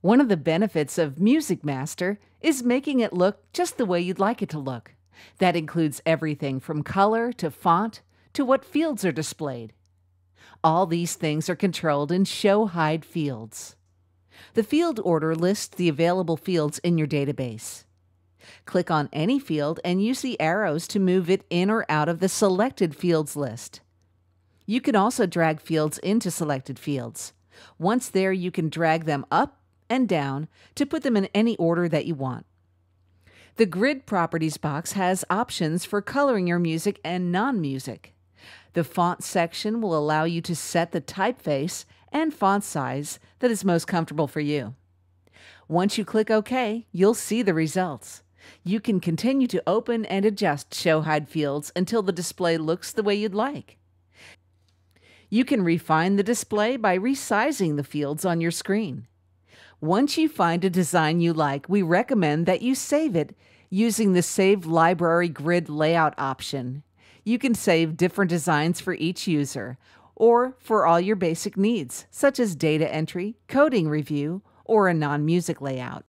One of the benefits of Music Master is making it look just the way you'd like it to look. That includes everything from color to font to what fields are displayed. All these things are controlled in Show Hide fields. The field order lists the available fields in your database. Click on any field and use the arrows to move it in or out of the selected fields list. You can also drag fields into selected fields. Once there, you can drag them up and down to put them in any order that you want. The Grid Properties box has options for coloring your music and non music. The font section will allow you to set the typeface and font size that is most comfortable for you. Once you click OK, you'll see the results. You can continue to open and adjust show hide fields until the display looks the way you'd like. You can refine the display by resizing the fields on your screen. Once you find a design you like, we recommend that you save it using the Save Library Grid Layout option. You can save different designs for each user or for all your basic needs, such as data entry, coding review, or a non music layout.